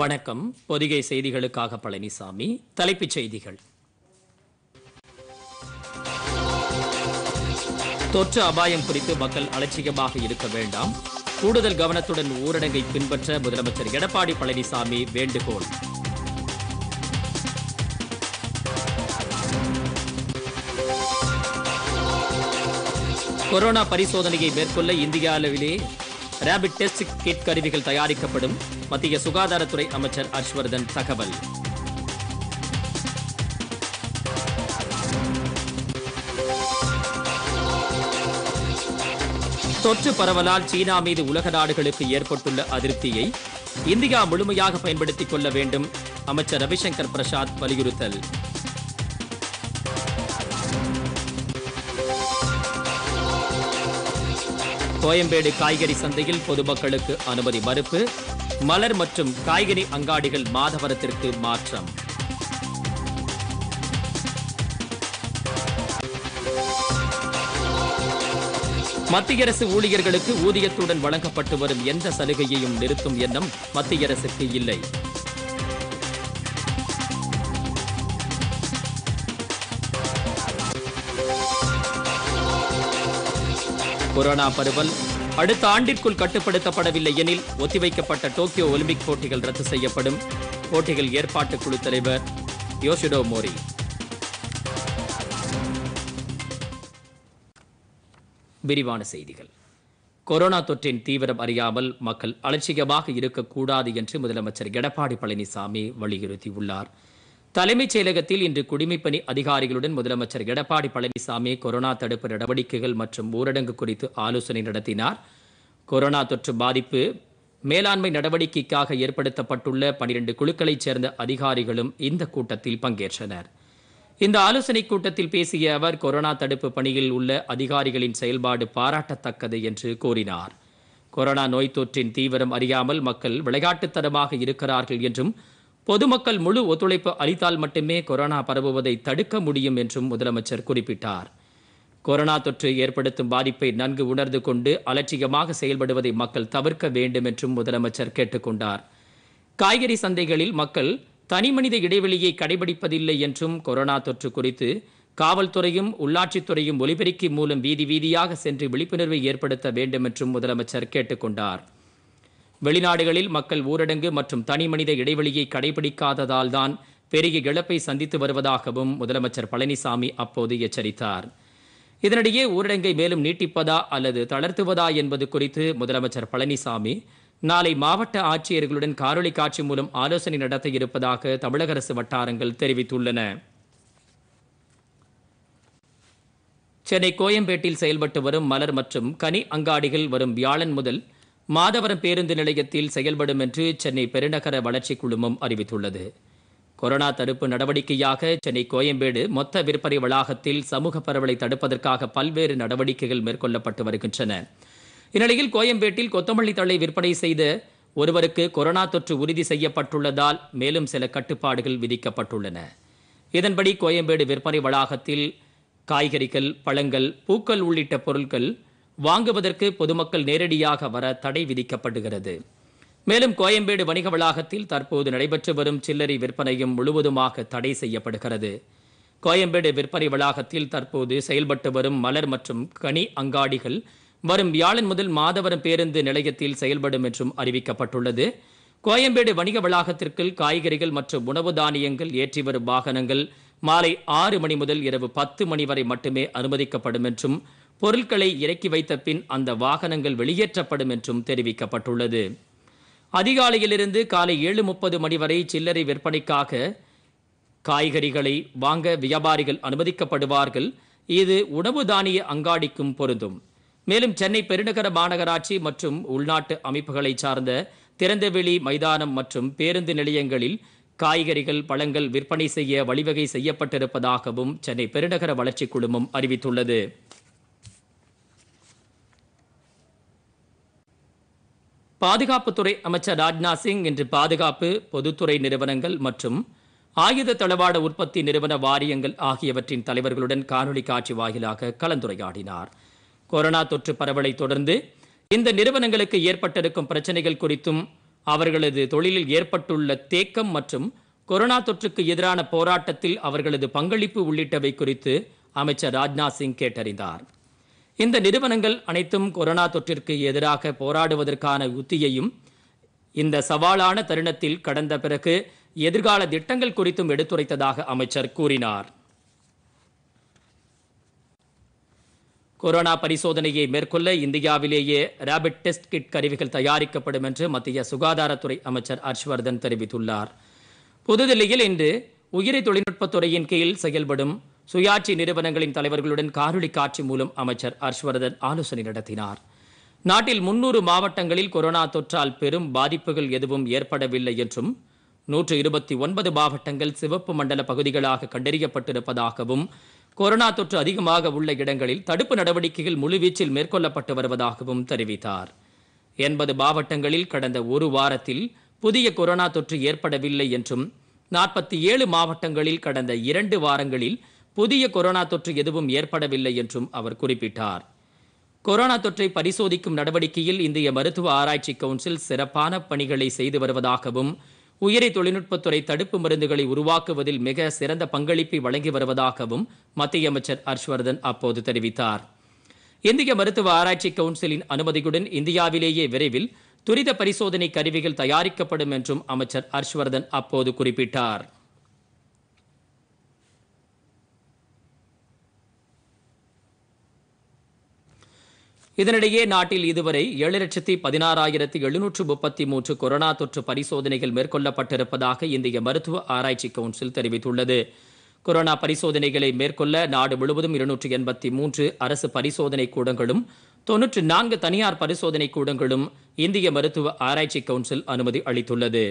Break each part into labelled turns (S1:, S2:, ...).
S1: வணக்கம் பொதிகை செய்திகளுக்காக பழனிசாமி தலைப்புச் செய்திகள் தொற்று அபாயம் குறித்து மக்கள் அலட்சியமாக இருக்க வேண்டாம் கூடுதல் கவனத்துடன் ஊரடங்கை பின்பற்ற முதலமைச்சர் எடப்பாடி பழனிசாமி வேண்டுகோள் கொரோனா பரிசோதனையை மேற்கொள்ள அளவிலே ரேபிட் டெஸ்ட் கிட் கருவிகள் தயாரிக்கப்படும் மத்திய சுகாதாரத்துறை அமைச்சர் ஹர்ஷ்வர்தன் தகவல் தொற்று பரவலால் சீனா மீது உலக நாடுகளுக்கு ஏற்பட்டுள்ள அதிருப்தியை இந்தியா முழுமையாக பயன்படுத்திக் கொள்ள வேண்டும் அமைச்சர் ரவிசங்கர் பிரசாத் வலியுறுத்தல் கோயம்பேடு காய்கறி சந்தையில் பொதுமக்களுக்கு அனுமதி மறுப்பு மலர் மற்றும் காய்கறி அங்காடிகள் மாதவரத்திற்கு மாற்றம் மத்திய அரசு ஊழியர்களுக்கு ஊதியத்துடன் வழங்கப்பட்டு வரும் எந்த சலுகையையும் நிறுத்தும் எண்ணம் மத்திய அரசுக்கு இல்லை கொரோனா பரவல் அடுத்த ஆண்டிற்குள் கட்டுப்படுத்தப்படவில்லை எனில் ஒத்திவைக்கப்பட்ட டோக்கியோ ஒலிம்பிக் போட்டிகள் ரத்து செய்யப்படும் போட்டிகள் ஏற்பாட்டு குழு தலைவர் யோசிடோ மோரி விரிவான செய்திகள் கொரோனா தொற்றின் தீவிரம் அறியாமல் மக்கள் அலட்சியமாக இருக்கக்கூடாது என்று முதலமைச்சர் எடப்பாடி பழனிசாமி வலியுறுத்தியுள்ளார் தலைமைச் செயலகத்தில் இன்று குடிமைப்பணி அதிகாரிகளுடன் முதலமைச்சர் எடப்பாடி பழனிசாமி கொரோனா தடுப்பு நடவடிக்கைகள் மற்றும் ஊரடங்கு குறித்து ஆலோசனை நடத்தினார் கொரோனா தொற்று பாதிப்பு மேலாண்மை நடவடிக்கைக்காக ஏற்படுத்தப்பட்டுள்ள பனிரெண்டு குழுக்களைச் சேர்ந்த அதிகாரிகளும் இந்த கூட்டத்தில் பங்கேற்றனர் இந்த ஆலோசனைக் கூட்டத்தில் பேசிய அவர் கொரோனா தடுப்பு பணியில் உள்ள அதிகாரிகளின் செயல்பாடு பாராட்டத்தக்கது என்று கூறினார் கொரோனா நோய் தொற்றின் தீவிரம் அறியாமல் மக்கள் விளையாட்டுத்தனமாக இருக்கிறார்கள் என்றும் பொதுமக்கள் முழு ஒத்துழைப்பு அளித்தால் மட்டுமே கொரோனா பரவுவதை தடுக்க முடியும் என்றும் முதலமைச்சர் குறிப்பிட்டார் கொரோனா தொற்று ஏற்படுத்தும் பாதிப்பை நன்கு உணர்ந்து கொண்டு அலட்சியமாக செயல்படுவதை மக்கள் தவிர்க்க வேண்டும் என்றும் முதலமைச்சர் கேட்டுக்கொண்டார் காய்கறி சந்தைகளில் மக்கள் தனிமனித இடைவெளியை கடைபிடிப்பதில்லை என்றும் கொரோனா தொற்று குறித்து காவல்துறையும் உள்ளாட்சித்துறையும் ஒலிபெருக்கி மூலம் வீதி வீதியாக சென்று விழிப்புணர்வை ஏற்படுத்த வேண்டும் என்றும் முதலமைச்சர் கொண்டார் வெளிநாடுகளில் மக்கள் ஊரடங்கு மற்றும் தனிமனித இடைவெளியை கடைபிடிக்காததால் தான் பெரிய இழப்பை சந்தித்து வருவதாகவும் முதலமைச்சர் பழனிசாமி அப்போது எச்சரித்தார் இதனிடையே ஊரடங்கை மேலும் நீட்டிப்பதா அல்லது தளர்த்துவதா என்பது குறித்து முதலமைச்சர் பழனிசாமி நாளை மாவட்ட ஆட்சியர்களுடன் காணொலி காட்சி மூலம் ஆலோசனை நடத்த இருப்பதாக தமிழக அரசு வட்டாரங்கள் தெரிவித்துள்ளன சென்னை கோயம்பேட்டில் செயல்பட்டு வரும் மலர் மற்றும் கனி அங்காடிகள் வரும் வியாழன் முதல் மாதவரம் பேருந்து நிலையத்தில் செயல்படும் என்று சென்னை பெருநகர வளர்ச்சி குழுமம் அறிவித்துள்ளது கொரோனா தடுப்பு நடவடிக்கையாக சென்னை கோயம்பேடு மொத்த விற்பனை வளாகத்தில் சமூக பரவலை தடுப்பதற்காக பல்வேறு நடவடிக்கைகள் மேற்கொள்ளப்பட்டு வருகின்றன இந்நிலையில் கோயம்பேட்டில் கொத்தமல்லி தழை விற்பனை செய்த ஒருவருக்கு கொரோனா தொற்று உறுதி செய்யப்பட்டுள்ளதால் மேலும் சில கட்டுப்பாடுகள் விதிக்கப்பட்டுள்ளன இதன்படி கோயம்பேடு விற்பனை வளாகத்தில் காய்கறிகள் பழங்கள் பூக்கள் உள்ளிட்ட பொருட்கள் வாங்குவதற்கு பொதுமக்கள் நேரடியாக வர தடை விதிக்கப்படுகிறது மேலும் கோயம்பேடு வணிக வளாகத்தில் தற்போது நடைபெற்று வரும் சில்லறை விற்பனையும் முழுவதுமாக தடை செய்யப்படுகிறது கோயம்பேடு விற்பனை வளாகத்தில் தற்போது செயல்பட்டு வரும் மலர் மற்றும் கனி அங்காடிகள் வரும் வியாழன் முதல் மாதவரம் பேருந்து நிலையத்தில் செயல்படும் என்றும் அறிவிக்கப்பட்டுள்ளது கோயம்பேடு வணிக வளாகத்திற்கு காய்கறிகள் மற்றும் உணவு தானியங்கள் ஏற்றி வரும் வாகனங்கள் மாலை ஆறு மணி முதல் இரவு பத்து மணி வரை மட்டுமே அனுமதிக்கப்படும் என்றும் பொருட்களை இறக்கி வைத்த பின் அந்த வாகனங்கள் வெளியேற்றப்படும் என்றும் தெரிவிக்கப்பட்டுள்ளது அதிகாலையிலிருந்து காலை ஏழு முப்பது மணி வரை சில்லறை விற்பனைக்காக காய்கறிகளை வாங்க வியாபாரிகள் அனுமதிக்கப்படுவார்கள் இது உணவு தானிய அங்காடிக்கும் பொருந்தும் மேலும் சென்னை பெருநகர மாநகராட்சி மற்றும் உள்நாட்டு அமைப்புகளை சார்ந்த திறந்தவெளி மைதானம் மற்றும் பேருந்து நிலையங்களில் காய்கறிகள் பழங்கள் விற்பனை செய்ய வழிவகை செய்யப்பட்டிருப்பதாகவும் சென்னை பெருநகர வளர்ச்சி குழுமம் அறிவித்துள்ளது பாதுகாப்புத்துறை அமைச்சர் ராஜ்நாத் சிங் இன்று பாதுகாப்பு பொதுத்துறை நிறுவனங்கள் மற்றும் ஆயுத தளவாட உற்பத்தி நிறுவன வாரியங்கள் ஆகியவற்றின் தலைவர்களுடன் காணொலி காட்சி வாயிலாக கலந்துரையாடினார் கொரோனா தொற்று பரவலை தொடர்ந்து இந்த நிறுவனங்களுக்கு ஏற்பட்டிருக்கும் பிரச்சனைகள் குறித்தும் அவர்களது தொழிலில் ஏற்பட்டுள்ள தேக்கம் மற்றும் கொரோனா தொற்றுக்கு எதிரான போராட்டத்தில் அவர்களது பங்களிப்பு உள்ளிட்டவை குறித்து அமைச்சர் ராஜ்நாத் சிங் கேட்டறிந்தார் இந்த நிறுவனங்கள் அனைத்தும் கொரோனா தொற்றிற்கு எதிராக போராடுவதற்கான உத்தியையும் இந்த சவாலான தருணத்தில் கடந்த பிறகு எதிர்கால திட்டங்கள் குறித்தும் எடுத்துரைத்ததாக அமைச்சர் கூறினார் கொரோனா பரிசோதனையை மேற்கொள்ள இந்தியாவிலேயே ரேபிட் டெஸ்ட் கிட் கருவிகள் தயாரிக்கப்படும் என்று மத்திய சுகாதாரத்துறை அமைச்சர் ஹர்ஷ்வர்தன் தெரிவித்துள்ளார் புதுதில்லியில் இன்று உயிரி தொழில்நுட்பத்துறையின் கீழ் செயல்படும் சுயாட்சி நிறுவனங்களின் தலைவர்களுடன் காணொலி காட்சி மூலம் அமைச்சர் ஹர்ஷ்வர்தன் ஆலோசனை நடத்தினார் நாட்டில் முன்னூறு மாவட்டங்களில் கொரோனா தொற்றால் பெரும் பாதிப்புகள் எதுவும் ஏற்படவில்லை என்றும் நூற்று இருபத்தி ஒன்பது மாவட்டங்கள் சிவப்பு மண்டல பகுதிகளாக கண்டறியப்பட்டிருப்பதாகவும் கொரோனா தொற்று அதிகமாக உள்ள இடங்களில் தடுப்பு நடவடிக்கைகள் முழுவீச்சில் மேற்கொள்ளப்பட்டு வருவதாகவும் தெரிவித்தார் எண்பது மாவட்டங்களில் கடந்த ஒரு வாரத்தில் புதிய கொரோனா தொற்று ஏற்படவில்லை என்றும் நாற்பத்தி ஏழு மாவட்டங்களில் கடந்த இரண்டு வாரங்களில் புதிய கொரோனா தொற்று எதுவும் ஏற்படவில்லை என்றும் அவர் குறிப்பிட்டார் கொரோனா தொற்றை பரிசோதிக்கும் நடவடிக்கையில் இந்திய மருத்துவ ஆராய்ச்சி கவுன்சில் சிறப்பான பணிகளை செய்து வருவதாகவும் உயிரி தொழில்நுட்பத்துறை தடுப்பு மருந்துகளை உருவாக்குவதில் மிக சிறந்த பங்களிப்பை வழங்கி வருவதாகவும் மத்திய அமைச்சர் ஹர்ஷ்வர்தன் அப்போது தெரிவித்தார் இந்திய மருத்துவ ஆராய்ச்சி கவுன்சிலின் அனுமதியுடன் இந்தியாவிலேயே விரைவில் துரித பரிசோதனை கருவிகள் தயாரிக்கப்படும் என்றும் அமைச்சர் ஹர்ஷ்வர்தன் அப்போது குறிப்பிட்டார் இதனிடையே நாட்டில் இதுவரை ஏழு லட்சத்தி பதினாறாயிரத்தி எழுநூற்று முப்பத்தி மூன்று கொரோனா தொற்று பரிசோதனைகள் மேற்கொள்ளப்பட்டிருப்பதாக இந்திய மருத்துவ ஆராய்ச்சி கவுன்சில் தெரிவித்துள்ளது கொரோனா பரிசோதனைகளை மேற்கொள்ள நாடு முழுவதும் இருநூற்று எண்பத்தி மூன்று அரசு பரிசோதனை கூடங்களும் தொன்னூற்று நான்கு தனியார் பரிசோதனை கூடங்களும் இந்திய மருத்துவ ஆராய்ச்சி கவுன்சில் அனுமதி அளித்துள்ளது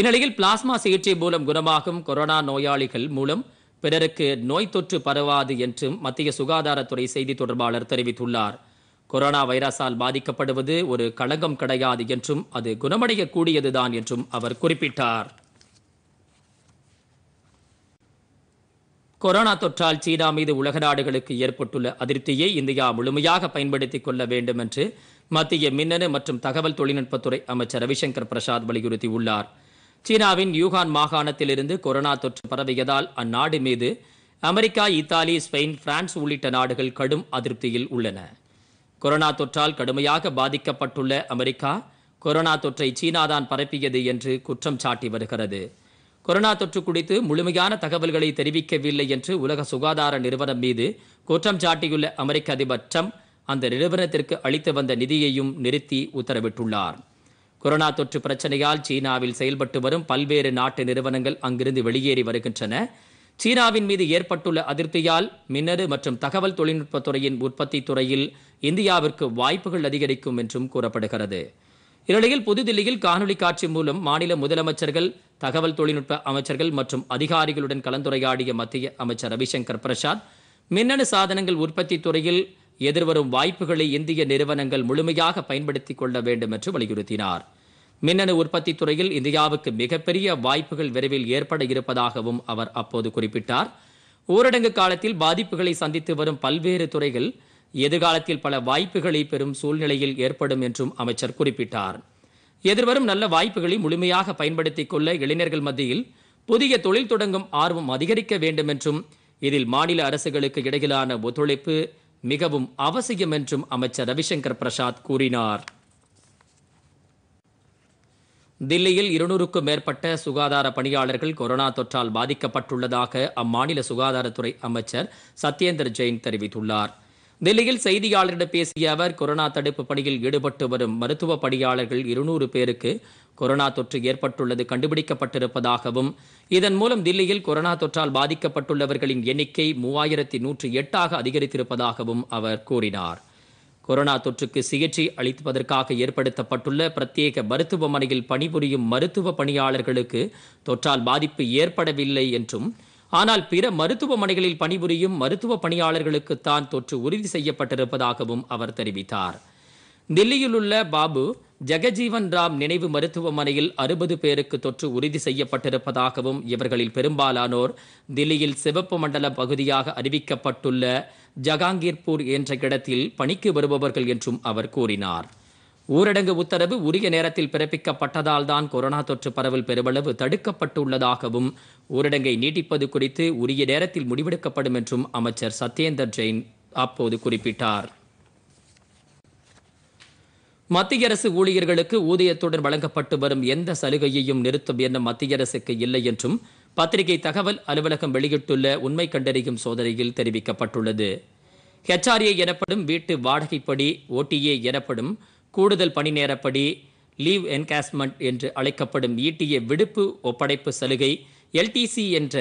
S1: இந்நிலையில் பிளாஸ்மா சிகிச்சை மூலம் குணமாகும் கொரோனா நோயாளிகள் மூலம் பிறருக்கு நோய் தொற்று பரவாது என்றும் மத்திய சுகாதாரத்துறை செய்தி தொடர்பாளர் தெரிவித்துள்ளார் கொரோனா வைரஸால் பாதிக்கப்படுவது ஒரு களங்கம் கிடையாது என்றும் அது குணமடையக்கூடியதுதான் என்றும் அவர் குறிப்பிட்டார் கொரோனா தொற்றால் சீனா மீது உலக நாடுகளுக்கு ஏற்பட்டுள்ள அதிருப்தியை இந்தியா முழுமையாக பயன்படுத்திக் கொள்ள வேண்டும் என்று மத்திய மின்னணு மற்றும் தகவல் தொழில்நுட்பத்துறை அமைச்சர் ரவிசங்கர் பிரசாத் வலியுறுத்தியுள்ளார் உள்ளார் சீனாவின் யூகான் மாகாணத்திலிருந்து கொரோனா தொற்று பரவியதால் அந்நாடு மீது அமெரிக்கா இத்தாலி ஸ்பெயின் பிரான்ஸ் உள்ளிட்ட நாடுகள் கடும் அதிருப்தியில் உள்ளன கொரோனா தொற்றால் கடுமையாக பாதிக்கப்பட்டுள்ள அமெரிக்கா கொரோனா தொற்றை சீனாதான் பரப்பியது என்று குற்றம் சாட்டி வருகிறது கொரோனா தொற்று குறித்து முழுமையான தகவல்களை தெரிவிக்கவில்லை என்று உலக சுகாதார நிறுவனம் மீது குற்றம் சாட்டியுள்ள அமெரிக்க அதிபர் ட்ரம்ப் அந்த நிறுவனத்திற்கு அளித்து வந்த நிதியையும் நிறுத்தி உத்தரவிட்டுள்ளார் கொரோனா தொற்று பிரச்சனையால் சீனாவில் செயல்பட்டு வரும் பல்வேறு நாட்டு நிறுவனங்கள் அங்கிருந்து வெளியேறி வருகின்றன சீனாவின் மீது ஏற்பட்டுள்ள அதிருப்தியால் மின்னணு மற்றும் தகவல் தொழில்நுட்பத்துறையின் உற்பத்தி துறையில் இந்தியாவிற்கு வாய்ப்புகள் அதிகரிக்கும் என்றும் கூறப்படுகிறது இந்நிலையில் புதுதில்லியில் காணொலி காட்சி மூலம் மாநில முதலமைச்சர்கள் தகவல் தொழில்நுட்ப அமைச்சர்கள் மற்றும் அதிகாரிகளுடன் கலந்துரையாடிய மத்திய அமைச்சர் ரவிசங்கர் பிரசாத் மின்னணு சாதனங்கள் உற்பத்தி துறையில் எதிர்வரும் வாய்ப்புகளை இந்திய நிறுவனங்கள் முழுமையாக பயன்படுத்திக் கொள்ள வேண்டும் என்று வலியுறுத்தினார் மின்னணு உற்பத்தி துறையில் இந்தியாவுக்கு மிகப்பெரிய வாய்ப்புகள் விரைவில் ஏற்பட இருப்பதாகவும் அவர் அப்போது குறிப்பிட்டார் ஊரடங்கு காலத்தில் பாதிப்புகளை சந்தித்து வரும் பல்வேறு துறைகள் எதிர்காலத்தில் பல வாய்ப்புகளை பெறும் சூழ்நிலையில் ஏற்படும் என்றும் அமைச்சர் குறிப்பிட்டார் எதிர்வரும் நல்ல வாய்ப்புகளை முழுமையாக பயன்படுத்திக் கொள்ள இளைஞர்கள் மத்தியில் புதிய தொழில் தொடங்கும் ஆர்வம் அதிகரிக்க வேண்டும் என்றும் இதில் மாநில அரசுகளுக்கு இடையிலான ஒத்துழைப்பு மிகவும் அவசியம் என்றும் அமைச்சர் ரவிசங்கர் பிரசாத் கூறினார் தில்லியில் இருநூறுக்கும் மேற்பட்ட சுகாதார பணியாளர்கள் கொரோனா தொற்றால் பாதிக்கப்பட்டுள்ளதாக அம்மாநில சுகாதாரத்துறை அமைச்சர் சத்யேந்தர் ஜெயின் தெரிவித்துள்ளார் தில்லியில் செய்தியாளரிடம் பேசிய அவர் கொரோனா தடுப்பு பணியில் ஈடுபட்டு வரும் மருத்துவ பணியாளர்கள் இருநூறு பேருக்கு கொரோனா தொற்று ஏற்பட்டுள்ளது கண்டுபிடிக்கப்பட்டிருப்பதாகவும் இதன் மூலம் தில்லியில் கொரோனா தொற்றால் பாதிக்கப்பட்டுள்ளவர்களின் எண்ணிக்கை மூவாயிரத்தி நூற்றி எட்டாக அதிகரித்திருப்பதாகவும் அவர் கூறினார் கொரோனா தொற்றுக்கு சிகிச்சை அளிப்பதற்காக ஏற்படுத்தப்பட்டுள்ள பிரத்யேக மருத்துவமனையில் பணிபுரியும் மருத்துவ பணியாளர்களுக்கு தொற்றால் பாதிப்பு ஏற்படவில்லை என்றும் ஆனால் பிற மருத்துவமனைகளில் பணிபுரியும் மருத்துவ பணியாளர்களுக்குத்தான் தொற்று உறுதி செய்யப்பட்டிருப்பதாகவும் அவர் தெரிவித்தார் தில்லியில் உள்ள பாபு ஜெகஜீவன் ராம் நினைவு மருத்துவமனையில் அறுபது பேருக்கு தொற்று உறுதி செய்யப்பட்டிருப்பதாகவும் இவர்களில் பெரும்பாலானோர் தில்லியில் சிவப்பு மண்டல பகுதியாக அறிவிக்கப்பட்டுள்ள ஜகாங்கீர்பூர் என்ற இடத்தில் பணிக்கு வருபவர்கள் என்றும் அவர் கூறினார் ஊரடங்கு உத்தரவு உரிய நேரத்தில் பிறப்பிக்கப்பட்டதால் தான் கொரோனா தொற்று பரவல் பெருமளவு தடுக்கப்பட்டுள்ளதாகவும் ஊரடங்கை நீட்டிப்பது குறித்து உரிய நேரத்தில் முடிவெடுக்கப்படும் என்றும் அமைச்சர் சத்யேந்தர் ஜெயின் அப்போது குறிப்பிட்டார் மத்திய அரசு ஊழியர்களுக்கு ஊதியத்துடன் வழங்கப்பட்டு வரும் எந்த சலுகையையும் நிறுத்தும் என மத்திய அரசுக்கு இல்லை என்றும் பத்திரிகை தகவல் அலுவலகம் வெளியிட்டுள்ள உண்மை கண்டறியும் சோதனையில் தெரிவிக்கப்பட்டுள்ளது ஹெச்ஆர்ஏ எனப்படும் வீட்டு வாடகைப்படி ஓடிஏ எனப்படும் கூடுதல் பணி நேரப்படி லீவ் என்காஸ்மெண்ட் என்று அழைக்கப்படும் ஈட்டிய விடுப்பு ஒப்படைப்பு சலுகை எல்டிசி என்ற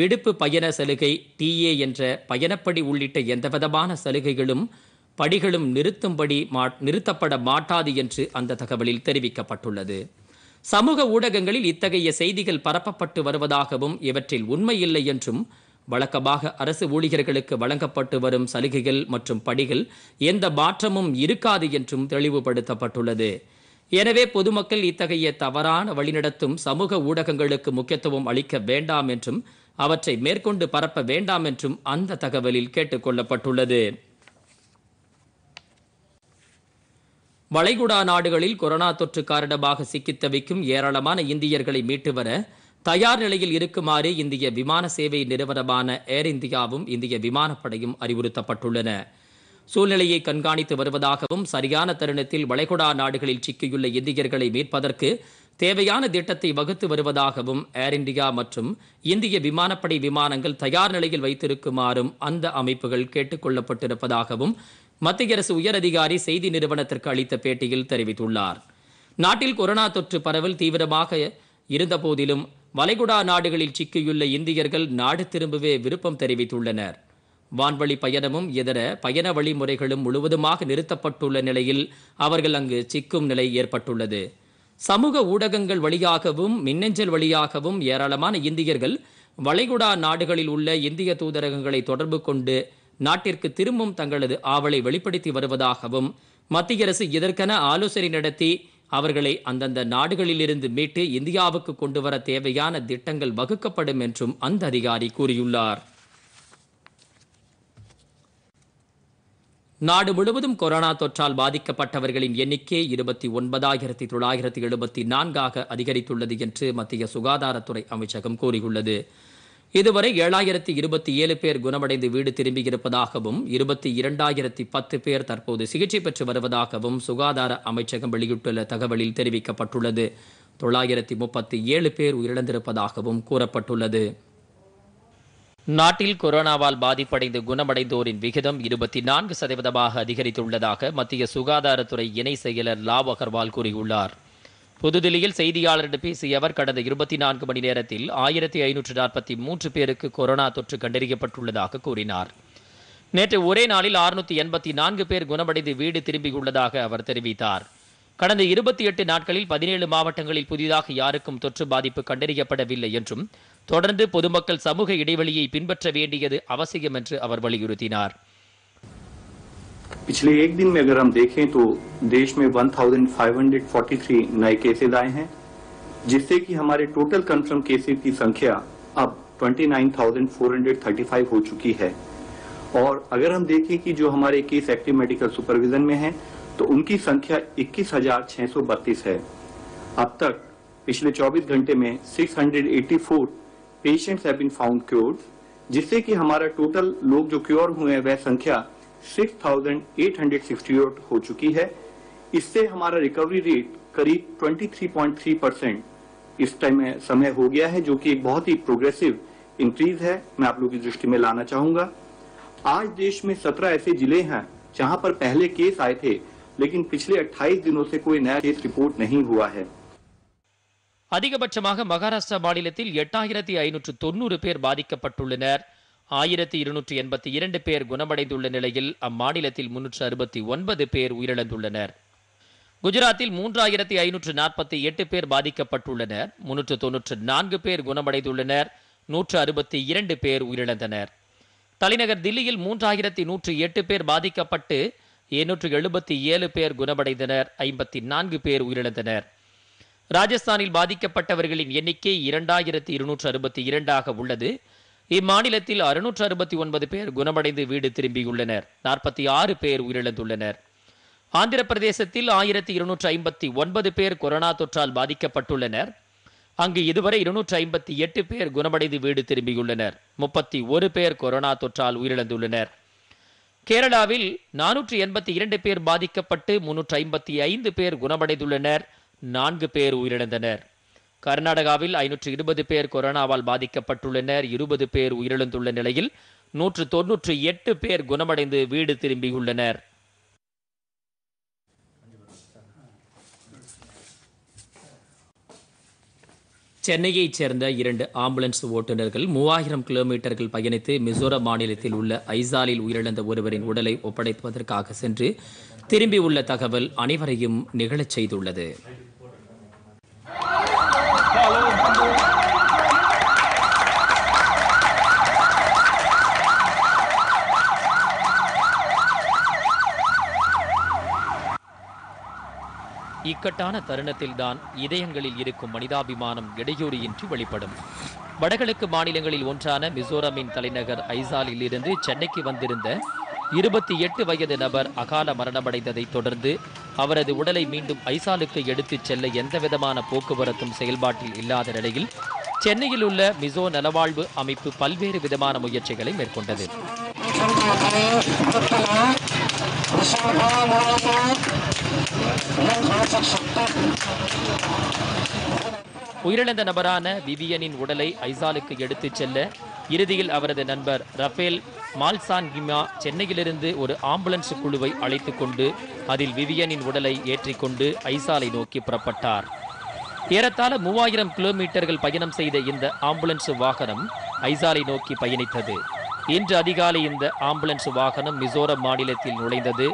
S1: விடுப்பு பயண சலுகை டிஏ என்ற பயணப்படி உள்ளிட்ட எந்தவிதமான சலுகைகளும் படிகளும் நிறுத்தும்படி நிறுத்தப்பட மாட்டாது என்று அந்த தகவலில் தெரிவிக்கப்பட்டுள்ளது சமூக ஊடகங்களில் இத்தகைய செய்திகள் பரப்பப்பட்டு வருவதாகவும் இவற்றில் உண்மை இல்லை என்றும் வழக்கமாக அரசு ஊழியர்களுக்கு வழங்கப்பட்டு வரும் சலுகைகள் மற்றும் படிகள் எந்த மாற்றமும் இருக்காது என்றும் தெளிவுபடுத்தப்பட்டுள்ளது எனவே பொதுமக்கள் இத்தகைய தவறான வழிநடத்தும் சமூக ஊடகங்களுக்கு முக்கியத்துவம் அளிக்க வேண்டாம் என்றும் அவற்றை மேற்கொண்டு பரப்ப வேண்டாம் என்றும் அந்த தகவலில் கேட்டுக்கொள்ளப்பட்டுள்ளது வளைகுடா நாடுகளில் கொரோனா தொற்று காரணமாக சிக்கித் தவிக்கும் ஏராளமான இந்தியர்களை மீட்டு வர தயார் நிலையில் இருக்குமாறு இந்திய விமான சேவை நிறுவனமான ஏர் இந்தியாவும் இந்திய விமானப்படையும் அறிவுறுத்தப்பட்டுள்ளன சூழ்நிலையை கண்காணித்து வருவதாகவும் சரியான தருணத்தில் வளைகுடா நாடுகளில் சிக்கியுள்ள இந்தியர்களை மீட்பதற்கு தேவையான திட்டத்தை வகுத்து வருவதாகவும் ஏர் இந்தியா மற்றும் இந்திய விமானப்படை விமானங்கள் தயார் நிலையில் வைத்திருக்குமாறும் அந்த அமைப்புகள் கேட்டுக்கொள்ளப்பட்டிருப்பதாகவும் மத்திய அரசு உயர் அதிகாரி செய்தி நிறுவனத்திற்கு அளித்த பேட்டியில் தெரிவித்துள்ளார் நாட்டில் கொரோனா தொற்று பரவல் தீவிரமாக இருந்த போதிலும் வளைகுடா நாடுகளில் சிக்கியுள்ள இந்தியர்கள் நாடு திரும்பவே விருப்பம் தெரிவித்துள்ளனர் வான்வழி பயணமும் இதர பயண வழிமுறைகளும் முழுவதுமாக நிறுத்தப்பட்டுள்ள நிலையில் அவர்கள் அங்கு சிக்கும் நிலை ஏற்பட்டுள்ளது சமூக ஊடகங்கள் வழியாகவும் மின்னஞ்சல் வழியாகவும் ஏராளமான இந்தியர்கள் வளைகுடா நாடுகளில் உள்ள இந்திய தூதரகங்களை தொடர்பு கொண்டு நாட்டிற்கு திரும்பும் தங்களது ஆவலை வெளிப்படுத்தி வருவதாகவும் மத்திய அரசு இதற்கென ஆலோசனை நடத்தி அவர்களை அந்தந்த நாடுகளிலிருந்து மீட்டு இந்தியாவுக்கு கொண்டு வர தேவையான திட்டங்கள் வகுக்கப்படும் என்றும் அந்த அதிகாரி கூறியுள்ளார் நாடு முழுவதும் கொரோனா தொற்றால் பாதிக்கப்பட்டவர்களின் எண்ணிக்கை இருபத்தி ஒன்பதாயிரத்தி தொள்ளாயிரத்தி எழுபத்தி நான்காக அதிகரித்துள்ளது என்று மத்திய சுகாதாரத்துறை அமைச்சகம் கூறியுள்ளது இதுவரை ஏழாயிரத்தி இருபத்தி ஏழு பேர் குணமடைந்து வீடு திரும்பியிருப்பதாகவும் இருபத்தி இரண்டாயிரத்தி பத்து பேர் தற்போது சிகிச்சை பெற்று வருவதாகவும் சுகாதார அமைச்சகம் வெளியிட்டுள்ள தகவலில் தெரிவிக்கப்பட்டுள்ளது தொள்ளாயிரத்தி முப்பத்தி ஏழு பேர் உயிரிழந்திருப்பதாகவும் கூறப்பட்டுள்ளது நாட்டில் கொரோனாவால் பாதிப்படைந்து குணமடைந்தோரின் விகிதம் இருபத்தி நான்கு சதவீதமாக அதிகரித்துள்ளதாக மத்திய சுகாதாரத்துறை இணை செயலர் லாவ் அகர்வால் கூறியுள்ளார் புதுதில்லியில் செய்தியாளரிடம் பேசிய அவர் கடந்த இருபத்தி நான்கு மணி நேரத்தில் ஆயிரத்தி ஐநூற்று நாற்பத்தி மூன்று பேருக்கு கொரோனா தொற்று கண்டறியப்பட்டுள்ளதாக கூறினார் நேற்று ஒரே நாளில் அறுநூத்தி எண்பத்தி நான்கு பேர் குணமடைந்து வீடு திரும்பியுள்ளதாக அவர் தெரிவித்தார் கடந்த இருபத்தி எட்டு நாட்களில் பதினேழு மாவட்டங்களில் புதிதாக யாருக்கும் தொற்று பாதிப்பு கண்டறியப்படவில்லை என்றும் தொடர்ந்து பொதுமக்கள் சமூக இடைவெளியை பின்பற்ற வேண்டியது அவசியம் என்று அவர் வலியுறுத்தினார் पिछले एक दिन में अगर हम देखें तो देश में 1543 नए केसेज आए हैं जिससे कि हमारे टोटल कंफर्म केसेज की संख्या अब 29,435 हो चुकी है और अगर हम देखें कि जो हमारे केस एक्टिव मेडिकल सुपरविजन में हैं तो उनकी संख्या इक्कीस है अब तक पिछले 24 घंटे में 684 patients have been found cured जिससे कि हमारा टोटल लोग जो क्योर हुए हैं वह संख्या 6,868 हो चुकी है इससे हमारा रिकवरी रेट करीब 23.3 परसेंट इस टाइम समय हो गया है जो कि एक बहुत ही प्रोग्रेसिव इंक्रीज है मैं आप लोग की दृष्टि में लाना चाहूंगा आज देश में 17 ऐसे जिले हैं जहां पर पहले केस आए थे लेकिन पिछले 28 दिनों से कोई नया केस रिपोर्ट नहीं हुआ है அதிகபட்சமாக மகாராஷ்டிரா மாநிலத்தில் எட்டாயிரத்தி ஐநூற்று தொன்னூறு பேர் பாதிக்கப்பட்டுள்ளனர் ஆயிரத்தி இருநூற்றி எண்பத்தி இரண்டு பேர் குணமடைந்துள்ள நிலையில் அம்மாநிலத்தில் முன்னூற்று அறுபத்தி ஒன்பது பேர் உயிரிழந்துள்ளனர் குஜராத்தில் மூன்றாயிரத்தி ஐநூற்று நாற்பத்தி எட்டு பேர் பாதிக்கப்பட்டுள்ளனர் முன்னூற்று தொன்னூற்று நான்கு பேர் குணமடைந்துள்ளனர் நூற்று அறுபத்தி இரண்டு பேர் உயிரிழந்தனர் தலைநகர் தில்லியில் மூன்றாயிரத்தி நூற்று எட்டு பேர் பாதிக்கப்பட்டு எண்ணூற்று எழுபத்தி ஏழு பேர் குணமடைந்தனர் ஐம்பத்தி நான்கு பேர் உயிரிழந்தனர் ராஜஸ்தானில் பாதிக்கப்பட்டவர்களின் எண்ணிக்கை இரண்டாயிரத்தி இருநூற்று அறுபத்தி இரண்டாக உள்ளது இம்மாநிலத்தில் அறுநூற்று அறுபத்தி ஒன்பது பேர் குணமடைந்து வீடு திரும்பியுள்ளனர் நாற்பத்தி ஆறு பேர் உயிரிழந்துள்ளனர் ஆந்திர பிரதேசத்தில் ஆயிரத்தி இருநூற்று ஐம்பத்தி ஒன்பது பேர் கொரோனா தொற்றால் பாதிக்கப்பட்டுள்ளனர் அங்கு இதுவரை இருநூற்று ஐம்பத்தி எட்டு பேர் குணமடைந்து வீடு திரும்பியுள்ளனர் முப்பத்தி ஒரு பேர் கொரோனா தொற்றால் உயிரிழந்துள்ளனர் கேரளாவில் நானூற்றி எண்பத்தி இரண்டு பேர் பாதிக்கப்பட்டு முன்னூற்று ஐம்பத்தி ஐந்து பேர் குணமடைந்துள்ளனர் நான்கு பேர் உயிரிழந்தனர் கர்நாடகாவில் ஐநூற்று இருபது பேர் கொரோனாவால் பாதிக்கப்பட்டுள்ளனர் இருபது பேர் உயிரிழந்துள்ள நிலையில் நூற்று தொன்னூற்று எட்டு பேர் குணமடைந்து வீடு திரும்பியுள்ளனர் சென்னையைச் சேர்ந்த இரண்டு ஆம்புலன்ஸ் ஓட்டுநர்கள் மூவாயிரம் கிலோமீட்டர்கள் பயணித்து மிசோரம் மாநிலத்தில் உள்ள ஐசாலில் உயிரிழந்த ஒருவரின் உடலை ஒப்படைப்பதற்காக சென்று திரும்பியுள்ள தகவல் அனைவரையும் நிகழச் செய்துள்ளது இக்கட்டான தருணத்தில்தான் இதயங்களில் இருக்கும் மனிதாபிமானம் இடையூறியின்றி வெளிப்படும் வடகிழக்கு மாநிலங்களில் ஒன்றான மிசோரமின் தலைநகர் ஐசாலில் இருந்து சென்னைக்கு வந்திருந்த இருபத்தி எட்டு வயது நபர் அகால மரணமடைந்ததை தொடர்ந்து அவரது உடலை மீண்டும் ஐசாலுக்கு எடுத்துச் செல்ல எந்தவிதமான போக்குவரத்தும் செயல்பாட்டில் இல்லாத நிலையில் சென்னையில் உள்ள மிசோ நலவாழ்வு அமைப்பு பல்வேறு விதமான முயற்சிகளை மேற்கொண்டது உயிரிழந்த நபரான விவியனின் உடலை ஐசாலுக்கு எடுத்துச் செல்ல இறுதியில் அவரது நண்பர் ரஃபேல் மால்சான் கிமா சென்னையிலிருந்து ஒரு ஆம்புலன்ஸ் குழுவை அழைத்து கொண்டு அதில் விவியனின் உடலை ஏற்றிக்கொண்டு ஐசாலை நோக்கி புறப்பட்டார் ஏறத்தாழ மூவாயிரம் கிலோமீட்டர்கள் பயணம் செய்த இந்த ஆம்புலன்ஸ் வாகனம் ஐசாலை நோக்கி பயணித்தது இன்று அதிகாலை இந்த ஆம்புலன்ஸ் வாகனம் மிசோரம் மாநிலத்தில் நுழைந்தது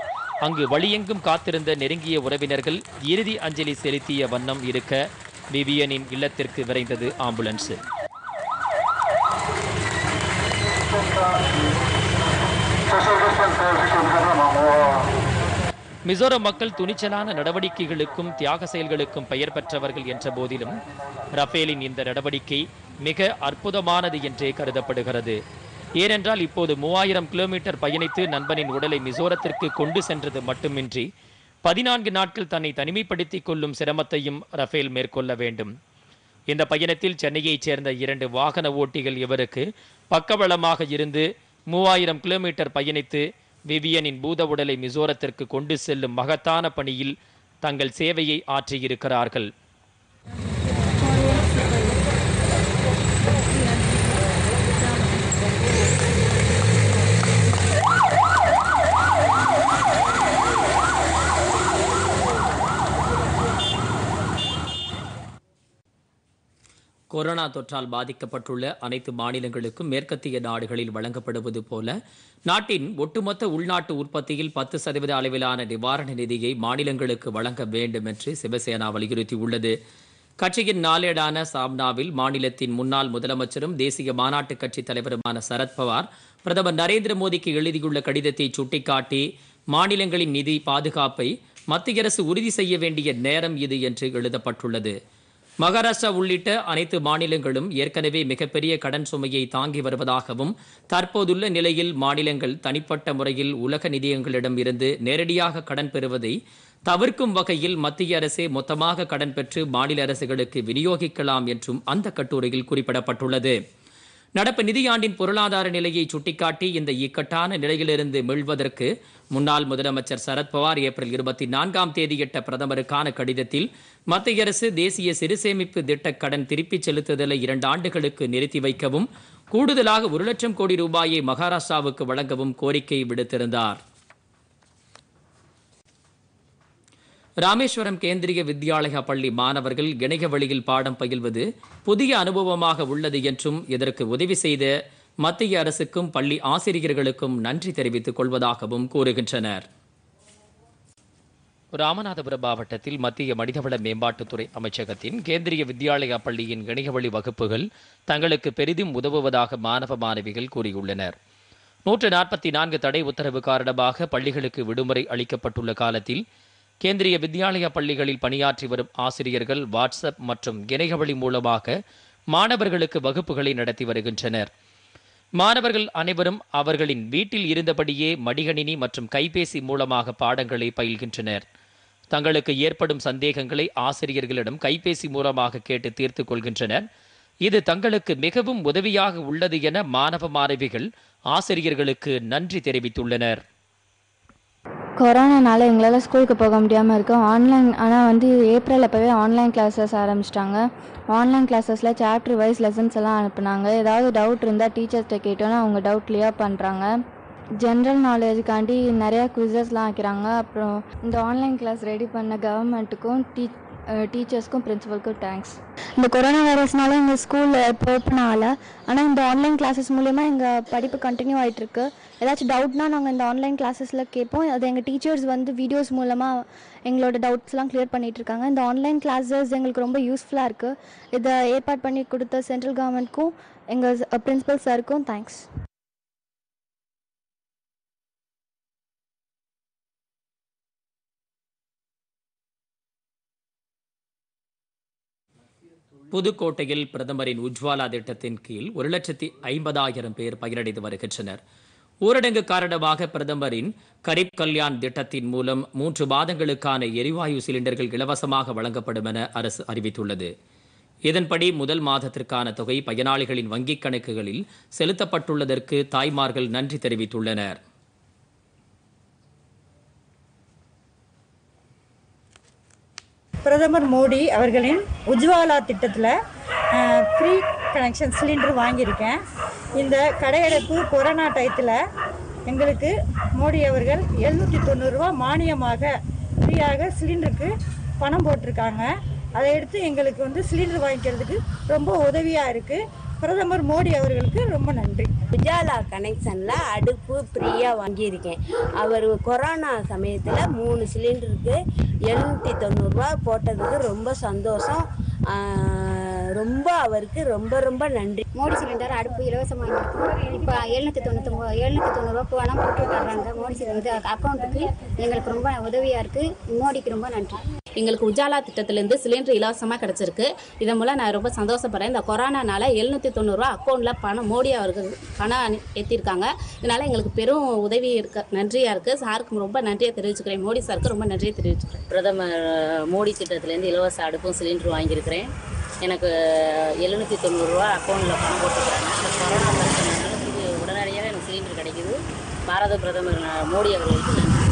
S1: அங்கு வழியெங்கும் காத்திருந்த நெருங்கிய உறவினர்கள் இறுதி அஞ்சலி செலுத்திய வண்ணம் இருக்க விவியனின் இல்லத்திற்கு விரைந்தது ஆம்புலன்ஸு மிசோரம் மக்கள் துணிச்சலான நடவடிக்கைகளுக்கும் தியாக செயல்களுக்கும் பெயர் பெற்றவர்கள் என்ற போதிலும் ரஃபேலின் இந்த நடவடிக்கை மிக அற்புதமானது என்றே கருதப்படுகிறது ஏனென்றால் இப்போது மூவாயிரம் கிலோமீட்டர் பயணித்து நண்பனின் உடலை மிசோரத்திற்கு கொண்டு சென்றது மட்டுமின்றி பதினான்கு நாட்கள் தன்னை தனிமைப்படுத்திக் கொள்ளும் சிரமத்தையும் ரஃபேல் மேற்கொள்ள வேண்டும் இந்த பயணத்தில் சென்னையைச் சேர்ந்த இரண்டு வாகன ஓட்டிகள் இவருக்கு பக்கவளமாக இருந்து மூவாயிரம் கிலோமீட்டர் பயணித்து விவியனின் பூத உடலை மிசோரத்திற்கு கொண்டு செல்லும் மகத்தான பணியில் தங்கள் சேவையை ஆற்றியிருக்கிறார்கள் கொரோனா தொற்றால் பாதிக்கப்பட்டுள்ள அனைத்து மாநிலங்களுக்கும் மேற்கத்திய நாடுகளில் வழங்கப்படுவது போல நாட்டின் ஒட்டுமொத்த உள்நாட்டு உற்பத்தியில் பத்து சதவீத அளவிலான நிவாரண நிதியை மாநிலங்களுக்கு வழங்க வேண்டும் என்று சிவசேனா வலியுறுத்தியுள்ளது கட்சியின் நாளேடான சாம்னாவில் மாநிலத்தின் முன்னாள் முதலமைச்சரும் தேசிய மாநாட்டு கட்சித் தலைவருமான சரத்பவார் பிரதமர் நரேந்திர மோடிக்கு எழுதியுள்ள கடிதத்தை சுட்டிக்காட்டி மாநிலங்களின் நிதி பாதுகாப்பை மத்திய அரசு உறுதி செய்ய வேண்டிய நேரம் இது என்று எழுதப்பட்டுள்ளது மகாராஷ்டிரா உள்ளிட்ட அனைத்து மாநிலங்களும் ஏற்கனவே மிகப்பெரிய கடன் சுமையை தாங்கி வருவதாகவும் தற்போதுள்ள நிலையில் மாநிலங்கள் தனிப்பட்ட முறையில் உலக நிதியங்களிடம் இருந்து நேரடியாக கடன் பெறுவதை தவிர்க்கும் வகையில் மத்திய அரசே மொத்தமாக கடன் பெற்று மாநில அரசுகளுக்கு விநியோகிக்கலாம் என்றும் அந்த கட்டுரையில் குறிப்பிடப்பட்டுள்ளது நடப்பு நிதியாண்டின் பொருளாதார நிலையை சுட்டிக்காட்டி இந்த இக்கட்டான நிலையிலிருந்து மீள்வதற்கு முன்னாள் முதலமைச்சர் சரத்பவார் ஏப்ரல் இருபத்தி நான்காம் தேதியிட்ட பிரதமருக்கான கடிதத்தில் மத்திய அரசு தேசிய சிறுசேமிப்பு திட்ட கடன் திருப்பிச் செலுத்துதலை இரண்டு ஆண்டுகளுக்கு நிறுத்தி வைக்கவும் கூடுதலாக ஒரு லட்சம் கோடி ரூபாயை மகாராஷ்டிராவுக்கு வழங்கவும் கோரிக்கை விடுத்திருந்தார் ராமேஸ்வரம் கேந்திரிய வித்யாலய பள்ளி மாணவர்கள் இணைய வழியில் பாடம் பயில்வது புதிய அனுபவமாக உள்ளது என்றும் இதற்கு உதவி செய்த மத்திய அரசுக்கும் பள்ளி ஆசிரியர்களுக்கும் நன்றி தெரிவித்துக் கொள்வதாகவும் கூறுகின்றனர் ராமநாதபுரம் மாவட்டத்தில் மத்திய மனிதவள மேம்பாட்டுத்துறை அமைச்சகத்தின் கேந்திரிய வித்யாலய பள்ளியின் இணையவழி வகுப்புகள் தங்களுக்கு பெரிதும் உதவுவதாக மாணவ மாணவிகள் கூறியுள்ளனர் நூற்று நாற்பத்தி நான்கு தடை உத்தரவு காரணமாக பள்ளிகளுக்கு விடுமுறை அளிக்கப்பட்டுள்ள காலத்தில் கேந்திரிய வித்யாலய பள்ளிகளில் பணியாற்றி வரும் ஆசிரியர்கள் வாட்ஸ்அப் மற்றும் இணையவழி மூலமாக மாணவர்களுக்கு வகுப்புகளை நடத்தி வருகின்றனர் மாணவர்கள் அனைவரும் அவர்களின் வீட்டில் இருந்தபடியே மடிகணினி மற்றும் கைபேசி மூலமாக பாடங்களை பயில்கின்றனர் தங்களுக்கு ஏற்படும் சந்தேகங்களை ஆசிரியர்களிடம் கைபேசி மூலமாக கேட்டு தீர்த்து கொள்கின்றனர் இது தங்களுக்கு மிகவும் உதவியாக உள்ளது என மாணவ மாணவிகள் ஆசிரியர்களுக்கு நன்றி தெரிவித்துள்ளனர் கொரோனானால எங்களால் ஸ்கூலுக்கு போக முடியாமல் இருக்கோம் ஆன்லைன் ஆனால் வந்து ஏப்ரல் அப்போவே ஆன்லைன் கிளாஸஸ் ஆரம்பிச்சிட்டாங்க ஆன்லைன் கிளாஸஸில் சாப்டர் வைஸ் லெசன்ஸ் எல்லாம் அனுப்புனாங்க ஏதாவது டவுட் இருந்தால் டீச்சர்ஸ்கிட்ட கேட்டோன்னா அவங்க டவுட் கிளியர் பண்ணுறாங்க ஜென்ரல் நாலேஜுக்காண்டி நிறையா குவிசஸ்லாம் வைக்கிறாங்க அப்புறம் இந்த ஆன்லைன் கிளாஸ் ரெடி பண்ண கவர்மெண்ட்டுக்கும் டீ டீச்சர்ஸ்க்கும் பிரின்ஸிபல்க்கும் தேங்க்ஸ் இந்த கொரோனா வைரஸ்னால எங்கள் ஸ்கூலில் இப்போ ஓப்பன் ஆகலை ஆனால் இந்த ஆன்லைன் கிளாஸஸ் மூலிமா எங்கள் படிப்பு கண்டினியூ ஆகிட்டுருக்கு ஏதாச்சும் டவுட்னா நாங்கள் இந்த ஆன்லைன் கிளாஸஸில் கேட்போம் அது எங்கள் டீச்சர்ஸ் வந்து வீடியோஸ் மூலமாக எங்களோட டவுட்ஸ்லாம் கிளியர் பண்ணிகிட்ருக்காங்க இந்த ஆன்லைன் கிளாஸஸ் எங்களுக்கு ரொம்ப யூஸ்ஃபுல்லாக இருக்குது இதை ஏற்பாடு பண்ணி கொடுத்த சென்ட்ரல் கவர்மெண்ட்க்கும் எங்கள் பிரின்ஸிபல் சாருக்கும் தேங்க்ஸ் புதுக்கோட்டையில் பிரதமரின் உஜ்வாலா திட்டத்தின் கீழ் ஒரு லட்சத்தி ஐம்பதாயிரம் பேர் பயனடைந்து வருகின்றனர் ஊரடங்கு காரணமாக பிரதமரின் கரீப் கல்யாண் திட்டத்தின் மூலம் மூன்று மாதங்களுக்கான எரிவாயு சிலிண்டர்கள் இலவசமாக வழங்கப்படும் என அரசு அறிவித்துள்ளது இதன்படி முதல் மாதத்திற்கான தொகை பயனாளிகளின் வங்கிக் கணக்குகளில் செலுத்தப்பட்டுள்ளதற்கு தாய்மார்கள் நன்றி தெரிவித்துள்ளனர் பிரதமர் மோடி அவர்களின் உஜ்வாலா திட்டத்தில் ஃப்ரீ கனெக்ஷன் சிலிண்டர் வாங்கியிருக்கேன் இந்த கடையடைப்பு கொரோனா டயத்தில் எங்களுக்கு மோடி அவர்கள் எழுநூற்றி தொண்ணூறுரூவா மானியமாக ஃப்ரீயாக சிலிண்டருக்கு பணம் போட்டிருக்காங்க அதை எடுத்து எங்களுக்கு வந்து சிலிண்டர் வாங்கிக்கிறதுக்கு ரொம்ப உதவியாக இருக்குது பிரதமர் மோடி அவர்களுக்கு ரொம்ப நன்றி உஜாலா கனெக்ஷனில் அடுப்பு ஃப்ரீயாக வாங்கியிருக்கேன் அவர் கொரோனா சமயத்தில் மூணு சிலிண்டருக்கு எழுநூற்றி தொண்ணூறுரூவா போட்டதுக்கு ரொம்ப சந்தோஷம் ரொம்ப அவருக்கு ரொம்ப ரொம்ப நன்றி மோடி சிலிண்டர் அடுப்பு இலவசமாக இப்போ எழுநூத்தி தொண்ணூற்றி எழுநூற்றி தொண்ணூறுபா போனால் போட்டு விட்டுறாங்க மோடி சிலிண்டர் அக்கௌண்ட்டுக்கு எங்களுக்கு ரொம்ப உதவியாக இருக்குது மோடிக்கு ரொம்ப நன்றி எங்களுக்கு உஜாலா திட்டத்திலிருந்து சிலிண்டர் இலவசமாக கிடச்சிருக்கு இதன் மூலம் நான் ரொம்ப சந்தோஷப்படுறேன் இந்த கொரோனானால எழுநூற்றி தொண்ணூறுரூவா அக்கௌண்ட்டில் பணம் மோடி அவர்கள் பணம் ஏற்றிருக்காங்க இதனால் எங்களுக்கு பெரும் உதவி இருக்க நன்றியாக இருக்குது சாருக்கும் ரொம்ப நன்றியை தெரிவிச்சுக்கிறேன் மோடி சாருக்கு ரொம்ப நன்றியை தெரிவிச்சுக்கிறேன் பிரதமர் மோடி திட்டத்திலேருந்து இலவச அடுப்பும் சிலிண்டர் வாங்கியிருக்கிறேன் எனக்கு எழுநூற்றி தொண்ணூறுரூவா அக்கௌண்ட்டில் பணம் போட்டுருக்குறாங்க கொரோனா பிரச்சனை உடனடியாக எனக்கு சிலிண்டர் கிடைக்கிது பாரத பிரதமர் மோடி அவர்களுக்கு நன்றி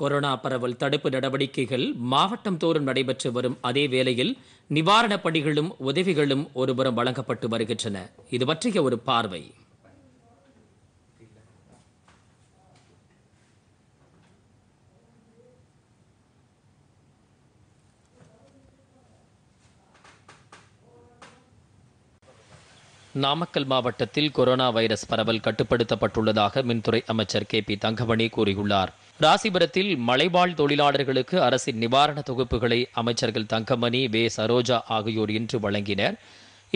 S1: கொரோனா பரவல் தடுப்பு நடவடிக்கைகள் மாவட்டம் தோறும் நடைபெற்று வரும் அதே வேளையில் நிவாரணப் பணிகளும் உதவிகளும் ஒருபுறம் வழங்கப்பட்டு வருகின்றன இது பற்றிய ஒரு பார்வை நாமக்கல் மாவட்டத்தில் கொரோனா வைரஸ் பரவல் கட்டுப்படுத்தப்பட்டுள்ளதாக மின்துறை அமைச்சர் கே பி தங்கமணி கூறியுள்ளார் ராசிபுரத்தில் மலைவாழ் தொழிலாளர்களுக்கு அரசின் நிவாரண தொகுப்புகளை அமைச்சர்கள் தங்கமணி வே சரோஜா ஆகியோர் இன்று வழங்கினர்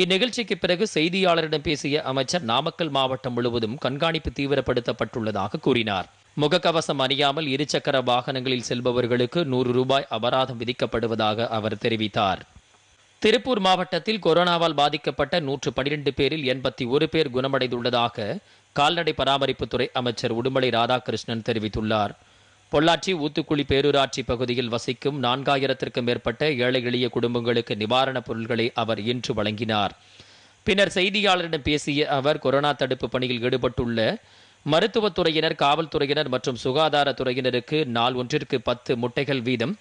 S1: இந்நிகழ்ச்சிக்கு பிறகு செய்தியாளரிடம் பேசிய அமைச்சர் நாமக்கல் மாவட்டம் முழுவதும் கண்காணிப்பு தீவிரப்படுத்தப்பட்டுள்ளதாக கூறினார் முகக்கவசம் அணியாமல் இருசக்கர வாகனங்களில் செல்பவர்களுக்கு நூறு ரூபாய் அபராதம் விதிக்கப்படுவதாக அவர் தெரிவித்தார் திருப்பூர் மாவட்டத்தில் கொரோனாவால் பாதிக்கப்பட்ட நூற்று பனிரெண்டு பேரில் எண்பத்தி ஒரு பேர் குணமடைந்துள்ளதாக கால்நடை பராமரிப்புத்துறை அமைச்சர் உடுமலை ராதாகிருஷ்ணன் தெரிவித்துள்ளார் பொள்ளாச்சி ஊத்துக்குழி பேரூராட்சி பகுதியில் வசிக்கும் நான்காயிரத்திற்கும் மேற்பட்ட ஏழை எளிய குடும்பங்களுக்கு நிவாரணப் பொருட்களை அவர் இன்று வழங்கினார் பின்னர் செய்தியாளரிடம் பேசிய அவர் கொரோனா தடுப்பு பணியில் ஈடுபட்டுள்ள மருத்துவத்துறையினர் காவல்துறையினர் மற்றும் சுகாதாரத்துறையினருக்கு நாள் ஒன்றிற்கு பத்து முட்டைகள் வீதம்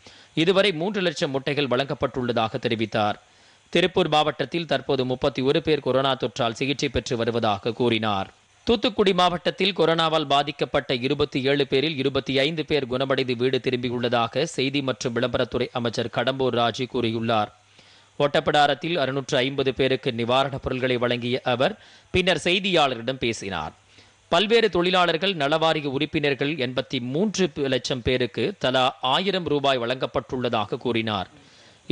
S1: இதுவரை மூன்று லட்சம் முட்டைகள் வழங்கப்பட்டுள்ளதாக தெரிவித்தார் திருப்பூர் மாவட்டத்தில் தற்போது முப்பத்தி ஒரு பேர் கொரோனா தொற்றால் சிகிச்சை பெற்று வருவதாக கூறினார் தூத்துக்குடி மாவட்டத்தில் கொரோனாவால் பாதிக்கப்பட்ட இருபத்தி ஏழு பேரில் இருபத்தி ஐந்து பேர் குணமடைந்து வீடு திரும்பியுள்ளதாக செய்தி மற்றும் விளம்பரத்துறை அமைச்சர் கடம்பூர் ராஜு கூறியுள்ளார் ஒட்டப்பிடாரத்தில் அறுநூற்று ஐம்பது பேருக்கு நிவாரணப் பொருட்களை வழங்கிய அவர் பின்னர் செய்தியாளரிடம் பேசினார் பல்வேறு தொழிலாளர்கள் நலவாரிய உறுப்பினர்கள் எண்பத்தி மூன்று லட்சம் பேருக்கு தலா ஆயிரம் ரூபாய் வழங்கப்பட்டுள்ளதாக கூறினார்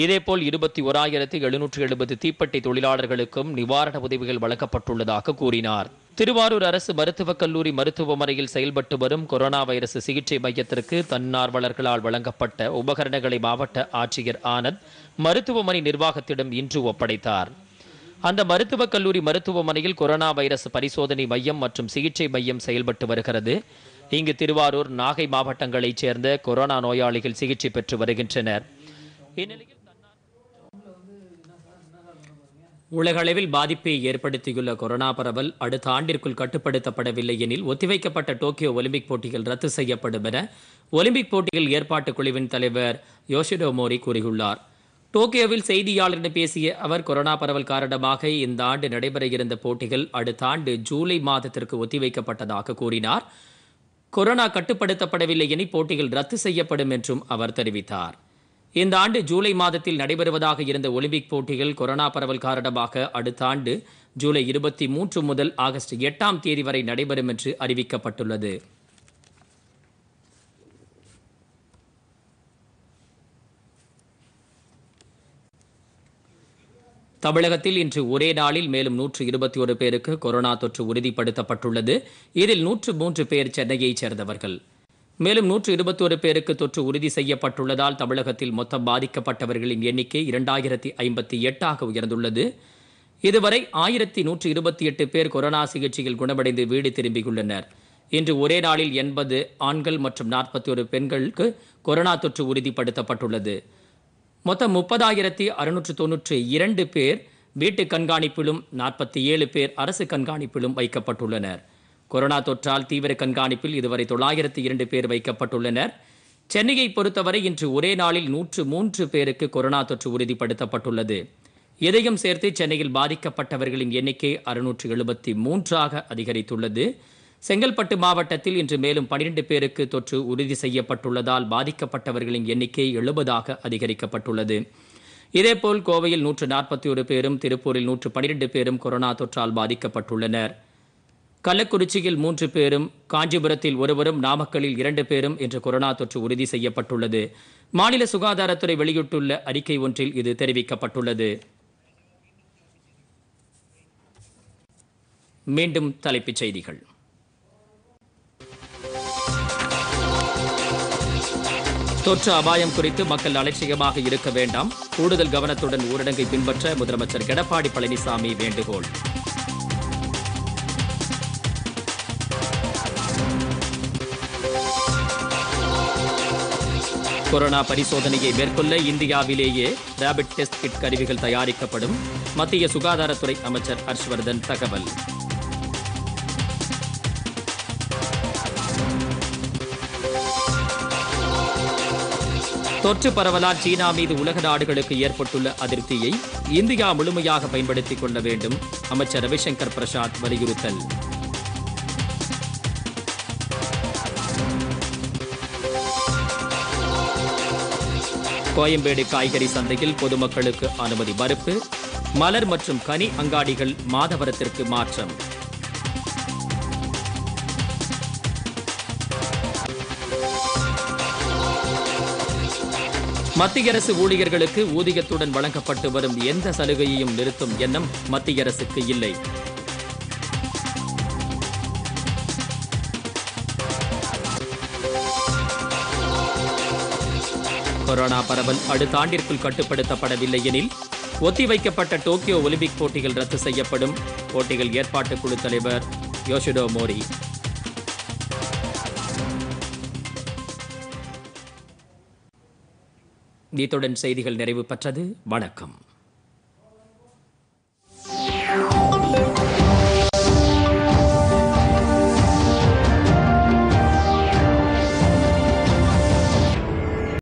S1: இதேபோல் இருபத்தி ஓராயிரத்து எழுநூற்று எழுபது தீப்பெட்டி தொழிலாளர்களுக்கும் நிவாரண உதவிகள் வழங்கப்பட்டுள்ளதாக கூறினார் திருவாரூர் அரசு மருத்துவக் கல்லூரி மருத்துவமனையில் செயல்பட்டு வரும் கொரோனா வைரஸ் சிகிச்சை மையத்திற்கு தன்னார்வலர்களால் வழங்கப்பட்ட உபகரணங்களை மாவட்ட ஆட்சியர் ஆனந்த் மருத்துவமனை நிர்வாகத்திடம் இன்று ஒப்படைத்தார் அந்த மருத்துவக் கல்லூரி மருத்துவமனையில் கொரோனா வைரஸ் பரிசோதனை மையம் மற்றும் சிகிச்சை மையம் செயல்பட்டு வருகிறது இங்கு திருவாரூர் நாகை மாவட்டங்களைச் சேர்ந்த கொரோனா நோயாளிகள் சிகிச்சை பெற்று வருகின்றனர் இந்நிலையில் உலகளவில் பாதிப்பை ஏற்படுத்தியுள்ள கொரோனா பரவல் அடுத்த ஆண்டிற்குள் கட்டுப்படுத்தப்படவில்லை எனில் ஒத்திவைக்கப்பட்ட டோக்கியோ ஒலிம்பிக் போட்டிகள் ரத்து செய்யப்படும் என ஒலிம்பிக் போட்டிகள் ஏற்பாட்டுக் குழுவின் தலைவர் யோஷிடோ மோரி கூறியுள்ளார் டோக்கியோவில் செய்தியாளரிடம் பேசிய அவர் கொரோனா பரவல் காரணமாக இந்த ஆண்டு நடைபெற இருந்த போட்டிகள் அடுத்த ஆண்டு ஜூலை மாதத்திற்கு ஒத்திவைக்கப்பட்டதாக கூறினார் கொரோனா கட்டுப்படுத்தப்படவில்லை எனில் போட்டிகள் ரத்து செய்யப்படும் என்றும் அவர் தெரிவித்தார் இந்த ஆண்டு ஜூலை மாதத்தில் நடைபெறுவதாக இருந்த ஒலிம்பிக் போட்டிகள் கொரோனா பரவல் காரணமாக அடுத்த ஆண்டு ஜூலை இருபத்தி மூன்று முதல் ஆகஸ்ட் எட்டாம் தேதி வரை நடைபெறும் என்று அறிவிக்கப்பட்டுள்ளது தமிழகத்தில் இன்று ஒரே நாளில் மேலும் நூற்று இருபத்தி ஒரு பேருக்கு கொரோனா தொற்று உறுதிப்படுத்தப்பட்டுள்ளது இதில் நூற்று மூன்று பேர் சென்னையைச் சேர்ந்தவர்கள் மேலும் நூற்று இருபத்தி ஒரு பேருக்கு தொற்று உறுதி செய்யப்பட்டுள்ளதால் தமிழகத்தில் மொத்தம் பாதிக்கப்பட்டவர்களின் எண்ணிக்கை இரண்டாயிரத்தி ஐம்பத்தி எட்டாக உயர்ந்துள்ளது இதுவரை ஆயிரத்தி நூற்று இருபத்தி எட்டு பேர் கொரோனா சிகிச்சையில் குணமடைந்து வீடு திரும்பியுள்ளனர் இன்று ஒரே நாளில் எண்பது ஆண்கள் மற்றும் நாற்பத்தி ஒரு பெண்களுக்கு கொரோனா தொற்று உறுதிப்படுத்தப்பட்டுள்ளது மொத்தம் முப்பதாயிரத்தி அறுநூற்று தொன்னூற்று இரண்டு பேர் வீட்டு கண்காணிப்பிலும் நாற்பத்தி ஏழு பேர் அரசு கண்காணிப்பிலும் வைக்கப்பட்டுள்ளனர் கொரோனா தொற்றால் தீவிர கண்காணிப்பில் இதுவரை தொள்ளாயிரத்தி இரண்டு பேர் வைக்கப்பட்டுள்ளனர் சென்னையை பொறுத்தவரை இன்று ஒரே நாளில் நூற்று மூன்று பேருக்கு கொரோனா தொற்று உறுதிப்படுத்தப்பட்டுள்ளது இதையும் சேர்த்து சென்னையில் பாதிக்கப்பட்டவர்களின் எண்ணிக்கை அறுநூற்று எழுபத்தி மூன்றாக அதிகரித்துள்ளது செங்கல்பட்டு மாவட்டத்தில் இன்று மேலும் பனிரெண்டு பேருக்கு தொற்று உறுதி செய்யப்பட்டுள்ளதால் பாதிக்கப்பட்டவர்களின் எண்ணிக்கை எழுபதாக அதிகரிக்கப்பட்டுள்ளது இதேபோல் கோவையில் நூற்று நாற்பத்தி ஒரு பேரும் திருப்பூரில் நூற்று பனிரெண்டு பேரும் கொரோனா தொற்றால் பாதிக்கப்பட்டுள்ளனர் கள்ளக்குறிச்சியில் மூன்று பேரும் காஞ்சிபுரத்தில் ஒருவரும் நாமக்கலில் இரண்டு பேரும் இன்று கொரோனா தொற்று உறுதி செய்யப்பட்டுள்ளது மாநில சுகாதாரத்துறை வெளியிட்டுள்ள அறிக்கை ஒன்றில் இது தெரிவிக்கப்பட்டுள்ளது மீண்டும் தலைப்புச் செய்திகள் தொற்று அபாயம் குறித்து மக்கள் அலட்சியமாக இருக்க வேண்டாம் கூடுதல் கவனத்துடன் ஊரடங்கை பின்பற்ற முதலமைச்சர் எடப்பாடி பழனிசாமி வேண்டுகோள் கொரோனா பரிசோதனையை மேற்கொள்ள இந்தியாவிலேயே ரேபிட் டெஸ்ட் கிட் கருவிகள் தயாரிக்கப்படும் மத்திய சுகாதாரத்துறை அமைச்சர் ஹர்ஷ்வர்தன் தகவல் தொற்று பரவலால் சீனா மீது உலக நாடுகளுக்கு ஏற்பட்டுள்ள அதிருப்தியை இந்தியா முழுமையாக பயன்படுத்திக் கொள்ள வேண்டும் அமைச்சர் ரவிசங்கர் பிரசாத் வலியுறுத்தல் கோயம்பேடு காய்கறி சந்தையில் பொதுமக்களுக்கு அனுமதி மறுப்பு மலர் மற்றும் கனி அங்காடிகள் மாதவரத்திற்கு மாற்றம் மத்திய அரசு ஊழியர்களுக்கு ஊதியத்துடன் வழங்கப்பட்டு வரும் எந்த சலுகையையும் நிறுத்தும் எண்ணம் மத்திய அரசுக்கு இல்லை கொரோனா பரவல் அடுத்த ஆண்டிற்குள் கட்டுப்படுத்தப்படவில்லை எனில் ஒத்திவைக்கப்பட்ட டோக்கியோ ஒலிம்பிக் போட்டிகள் ரத்து செய்யப்படும் போட்டிகள் ஏற்பாட்டு குழு தலைவர் யோஷிடோ மோரி இத்துடன் செய்திகள் நிறைவு பெற்றது வணக்கம்